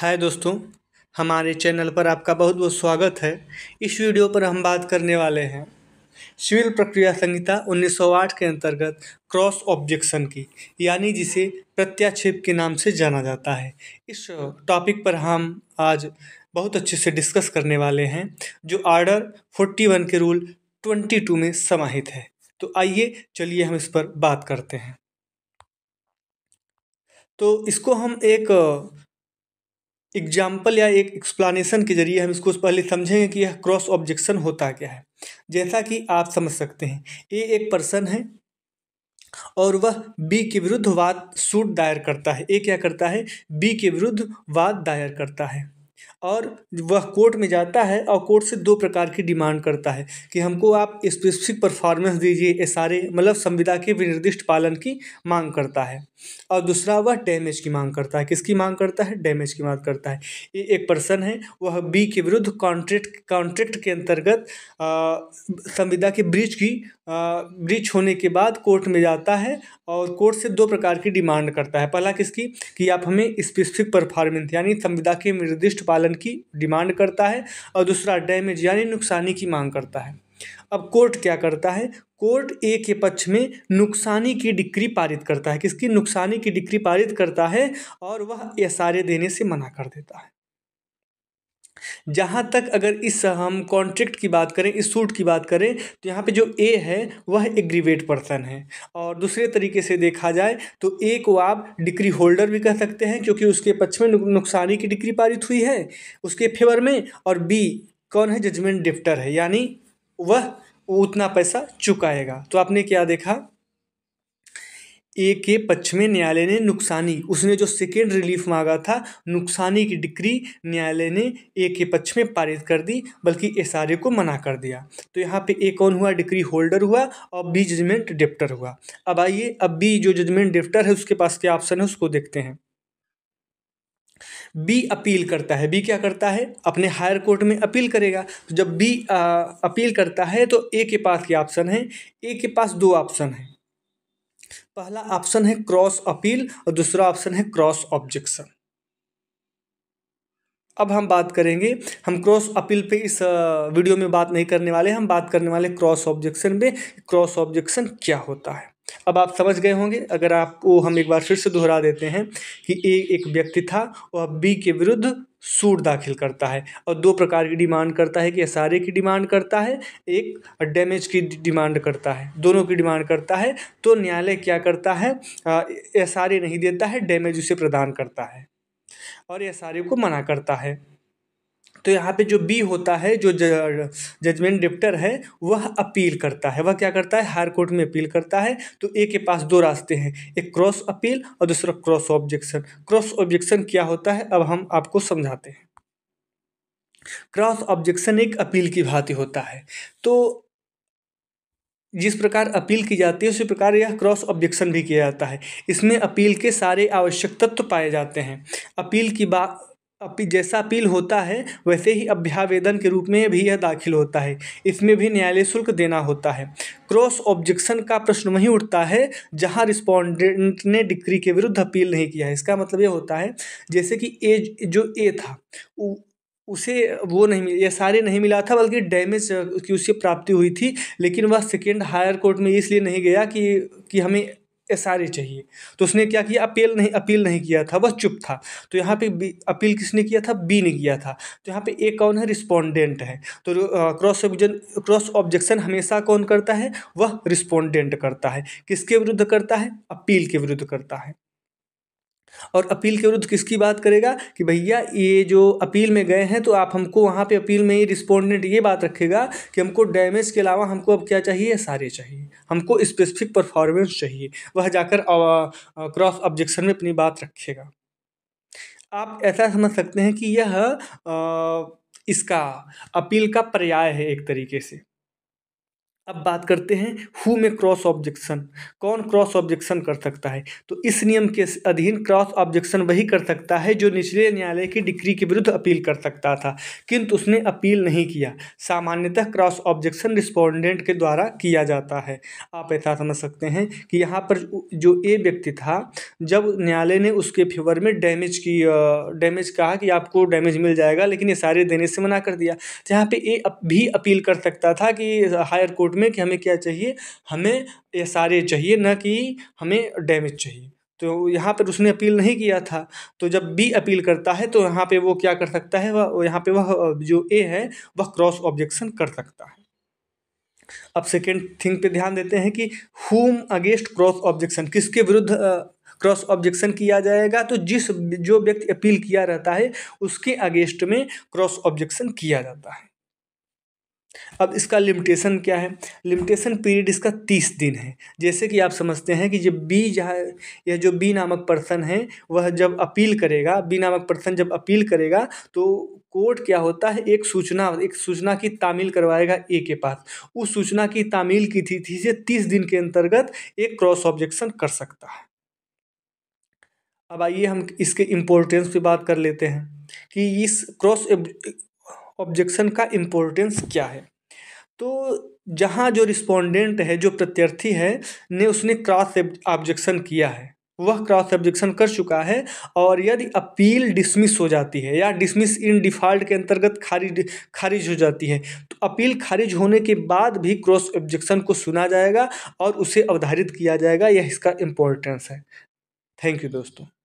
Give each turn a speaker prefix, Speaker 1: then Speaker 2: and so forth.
Speaker 1: हाय दोस्तों हमारे चैनल पर आपका बहुत बहुत स्वागत है इस वीडियो पर हम बात करने वाले हैं सिविल प्रक्रिया संहिता 1908 के अंतर्गत क्रॉस ऑब्जेक्शन की यानी जिसे प्रत्याक्षेप के नाम से जाना जाता है इस टॉपिक पर हम आज बहुत अच्छे से डिस्कस करने वाले हैं जो आर्डर 41 के रूल 22 में समाहित है तो आइए चलिए हम इस पर बात करते हैं तो इसको हम एक एग्जाम्पल या एक एक्सप्लानेशन के जरिए हम इसको पहले समझेंगे कि यह क्रॉस ऑब्जेक्शन होता क्या है जैसा कि आप समझ सकते हैं ए एक पर्सन है और वह बी के विरुद्ध वाद सूट दायर करता है ए क्या करता है बी के विरुद्ध वाद दायर करता है और वह कोर्ट में जाता है और कोर्ट से दो प्रकार की डिमांड करता है कि हमको आप स्पेसिफिक परफॉर्मेंस दीजिए ये सारे मतलब संविदा के विनिर्दिष्ट पालन की मांग करता है और दूसरा वह डैमेज की मांग करता है किसकी मांग करता है डैमेज की मांग करता है ये एक पर्सन है वह बी के विरुद्ध कॉन्ट्रैक्ट कॉन्ट्रैक्ट के अंतर्गत संविदा के ब्रिज की ब्रीच होने के बाद कोर्ट में जाता है और कोर्ट से दो प्रकार की डिमांड करता है पहला किसकी कि आप हमें स्पेसिफिक परफॉर्मेंस यानी संविदा के निर्दिष्ट पालन की डिमांड करता है और दूसरा डैमेज यानी नुकसानी की मांग करता है अब कोर्ट क्या करता है कोर्ट ए के पक्ष में नुकसानी की डिक्री पारित करता है किसकी नुकसानी की डिक्री पारित करता है और वह एसारे देने से मना कर देता है जहाँ तक अगर इस हम कॉन्ट्रैक्ट की बात करें इस सूट की बात करें तो यहाँ पे जो ए है वह एग्रीवेट पर्सन है और दूसरे तरीके से देखा जाए तो ए को आप डिग्री होल्डर भी कह सकते हैं क्योंकि उसके पक्ष में नुकसानी की डिग्री पारित हुई है उसके फेवर में और बी कौन है जजमेंट डिफ्टर है यानी वह उतना पैसा चुकाएगा तो आपने क्या देखा ए के पक्ष में न्यायालय ने नुकसानी उसने जो सेकेंड रिलीफ मांगा था नुकसानी की डिक्री न्यायालय ने ए के पक्ष में पारित कर दी बल्कि एस आर ए को मना कर दिया तो यहाँ पे ए कौन हुआ डिक्री होल्डर हुआ और बी जजमेंट डिफ्टर हुआ अब आइए अब बी जो जजमेंट डिफ्टर है उसके पास क्या ऑप्शन है उसको देखते हैं बी अपील करता है बी क्या करता है अपने हायर कोर्ट में अपील करेगा तो जब बी अपील करता है तो ए के पास क्या ऑप्शन है ए के पास दो ऑप्शन है पहला ऑप्शन है क्रॉस अपील और दूसरा ऑप्शन है क्रॉस ऑब्जेक्शन अब हम बात करेंगे हम क्रॉस अपील पे इस वीडियो में बात नहीं करने वाले हम बात करने वाले क्रॉस ऑब्जेक्शन में क्रॉस ऑब्जेक्शन क्या होता है अब आप समझ गए होंगे अगर आपको हम एक बार फिर से दोहरा देते हैं कि ए एक व्यक्ति था वह बी के विरुद्ध सूट दाखिल करता है और दो प्रकार की डिमांड करता है कि एस की डिमांड करता है एक डैमेज की डिमांड करता है दोनों की डिमांड करता है तो न्यायालय क्या करता है एस नहीं देता है डैमेज उसे प्रदान करता है और एस को मना करता है तो यहाँ पे जो बी होता है जो जजमेंट डिप्टर है वह अपील करता है वह क्या करता है हायर कोर्ट में अपील करता है तो ए के पास दो रास्ते हैं एक क्रॉस अपील और दूसरा क्रॉस ऑब्जेक्शन क्रॉस ऑब्जेक्शन क्या होता है अब हम आपको समझाते हैं क्रॉस ऑब्जेक्शन एक अपील की भांति होता है तो जिस प्रकार अपील की जाती है उसी प्रकार यह क्रॉस ऑब्जेक्शन भी किया जाता है इसमें अपील के सारे आवश्यक तत्व पाए जाते हैं अपील की बात अपी जैसा अपील होता है वैसे ही अभ्यावेदन के रूप में भी यह दाखिल होता है इसमें भी न्यायालय शुल्क देना होता है क्रॉस ऑब्जेक्शन का प्रश्न वहीं उठता है जहां रिस्पोंडेंट ने डिक्री के विरुद्ध अपील नहीं किया है इसका मतलब यह होता है जैसे कि ए जो ए था उसे वो नहीं मिल ये सारे नहीं मिला था बल्कि डैमेज की उससे प्राप्ति हुई थी लेकिन वह सेकेंड हायर कोर्ट में इसलिए नहीं गया कि कि हमें एस आर ए चाहिए तो उसने क्या किया अपील नहीं अपील नहीं किया था बस चुप था तो यहाँ पे अपील किसने किया था बी ने किया था तो यहाँ पे ए कौन है रिस्पोंडेंट है तो क्रॉस ऑब्जन क्रॉस ऑब्जेक्शन हमेशा कौन करता है वह रिस्पोंडेंट करता है किसके विरुद्ध करता है अपील के विरुद्ध करता है और अपील के विरुद्ध किसकी बात करेगा कि भैया ये जो अपील में गए हैं तो आप हमको वहाँ पे अपील में ही रिस्पोंडेंट ये बात रखेगा कि हमको डैमेज के अलावा हमको अब क्या चाहिए सारे चाहिए हमको स्पेसिफिक परफॉर्मेंस चाहिए वह जाकर क्रॉस ऑब्जेक्शन में अपनी बात रखेगा आप ऐसा समझ सकते हैं कि यह आ, इसका अपील का पर्याय है एक तरीके से अब बात करते हैं हु में क्रॉस ऑब्जेक्शन कौन क्रॉस ऑब्जेक्शन कर सकता है तो इस नियम के अधीन क्रॉस ऑब्जेक्शन वही कर सकता है जो निचले न्यायालय की डिक्री के विरुद्ध अपील कर सकता था किंतु उसने अपील नहीं किया सामान्यतः क्रॉस ऑब्जेक्शन रिस्पोंडेंट के द्वारा किया जाता है आप ऐसा समझ सकते हैं कि यहाँ पर जो ए व्यक्ति था जब न्यायालय ने उसके फेवर में डैमेज की डैमेज कहा कि आपको डैमेज मिल जाएगा लेकिन ये सारे देने से मना कर दिया तो यहाँ पर ए भी अपील कर सकता था कि हायर कोर्ट में कि हमें क्या चाहिए हमें ये सारे चाहिए ना कि हमें डैमेज चाहिए तो यहाँ पर उसने अपील नहीं किया था तो जब बी अपील करता है तो यहाँ पे वो क्या कर सकता है वह यहाँ पे वह जो ए है वह क्रॉस ऑब्जेक्शन कर सकता है अब सेकेंड थिंग पे ध्यान देते हैं कि हुम अगेंस्ट क्रॉस ऑब्जेक्शन किसके विरुद्ध क्रॉस ऑब्जेक्शन किया जाएगा तो जिस जो व्यक्ति अपील किया रहता है उसके अगेंस्ट में क्रॉस ऑब्जेक्शन किया जाता है अब इसका लिमिटेशन क्या है लिमिटेशन पीरियड इसका तीस दिन है जैसे कि आप समझते हैं कि जब बी जहाँ यह जो बी नामक पर्सन है वह जब अपील करेगा बी नामक पर्सन जब अपील करेगा तो कोर्ट क्या होता है एक सूचना एक सूचना की तामील करवाएगा ए के पास उस सूचना की तामील की थी थी से तीस दिन के अंतर्गत एक क्रॉस ऑब्जेक्शन कर सकता है अब आइए हम इसके इम्पोर्टेंस पे बात कर लेते हैं कि इस क्रॉस ऑब्जेक्शन का इम्पोर्टेंस क्या है तो जहाँ जो रिस्पोंडेंट है जो प्रत्यर्थी है ने उसने क्रॉस ऑब्जेक्शन किया है वह क्रॉस ऑब्जेक्शन कर चुका है और यदि अपील डिसमिस हो जाती है या डिसमिस इन डिफ़ॉल्ट के अंतर्गत खारिज खारिज हो जाती है तो अपील खारिज होने के बाद भी क्रॉस ऑब्जेक्शन को सुना जाएगा और उसे अवधारित किया जाएगा यह इसका इम्पोर्टेंस है थैंक यू दोस्तों